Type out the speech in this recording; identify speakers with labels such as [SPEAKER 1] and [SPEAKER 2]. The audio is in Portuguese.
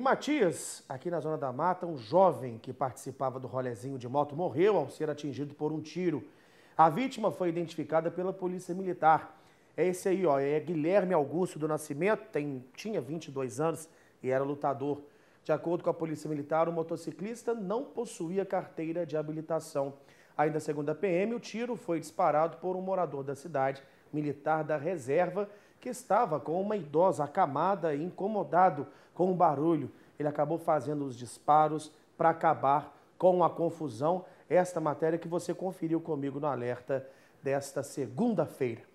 [SPEAKER 1] Em Matias, aqui na Zona da Mata, um jovem que participava do rolezinho de moto morreu ao ser atingido por um tiro. A vítima foi identificada pela Polícia Militar. É esse aí, ó, é Guilherme Augusto do Nascimento, tem, tinha 22 anos e era lutador. De acordo com a Polícia Militar, o motociclista não possuía carteira de habilitação. Ainda segundo a PM, o tiro foi disparado por um morador da cidade militar da reserva, que estava com uma idosa acamada e incomodado com o barulho. Ele acabou fazendo os disparos para acabar com a confusão. Esta matéria que você conferiu comigo no alerta desta segunda-feira.